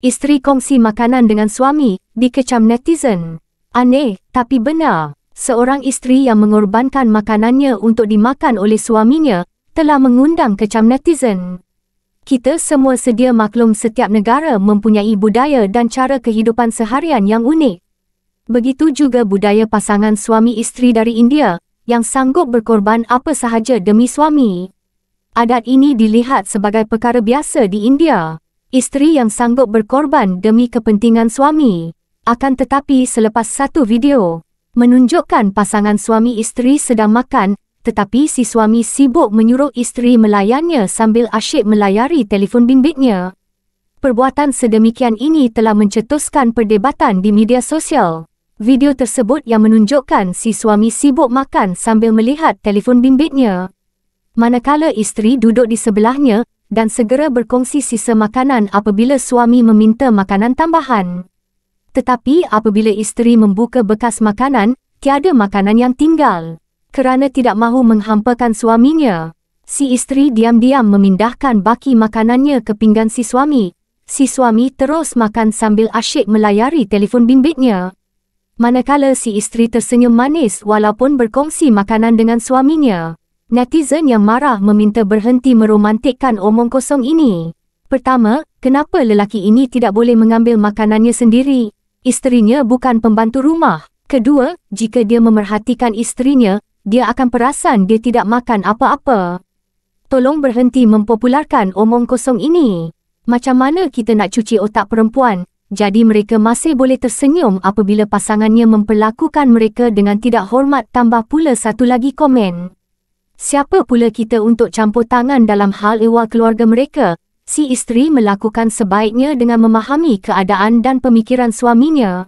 Isteri kongsi makanan dengan suami, dikecam netizen. Aneh, tapi benar. Seorang isteri yang mengorbankan makanannya untuk dimakan oleh suaminya, telah mengundang kecam netizen. Kita semua sedia maklum setiap negara mempunyai budaya dan cara kehidupan seharian yang unik. Begitu juga budaya pasangan suami isteri dari India, yang sanggup berkorban apa sahaja demi suami. Adat ini dilihat sebagai perkara biasa di India. Isteri yang sanggup berkorban demi kepentingan suami. Akan tetapi selepas satu video, menunjukkan pasangan suami isteri sedang makan, tetapi si suami sibuk menyuruh isteri melayannya sambil asyik melayari telefon bimbitnya. Perbuatan sedemikian ini telah mencetuskan perdebatan di media sosial. Video tersebut yang menunjukkan si suami sibuk makan sambil melihat telefon bimbitnya. Manakala isteri duduk di sebelahnya, dan segera berkongsi sisa makanan apabila suami meminta makanan tambahan. Tetapi apabila isteri membuka bekas makanan, tiada makanan yang tinggal. Kerana tidak mahu menghampakan suaminya, si isteri diam-diam memindahkan baki makanannya ke pinggan si suami. Si suami terus makan sambil asyik melayari telefon bimbitnya. Manakala si isteri tersenyum manis walaupun berkongsi makanan dengan suaminya. Netizen yang marah meminta berhenti meromantikkan omong kosong ini. Pertama, kenapa lelaki ini tidak boleh mengambil makanannya sendiri? Isterinya bukan pembantu rumah. Kedua, jika dia memerhatikan isterinya, dia akan perasan dia tidak makan apa-apa. Tolong berhenti mempopularkan omong kosong ini. Macam mana kita nak cuci otak perempuan, jadi mereka masih boleh tersenyum apabila pasangannya memperlakukan mereka dengan tidak hormat tambah pula satu lagi komen. Siapa pula kita untuk campur tangan dalam hal ewal keluarga mereka? Si isteri melakukan sebaiknya dengan memahami keadaan dan pemikiran suaminya.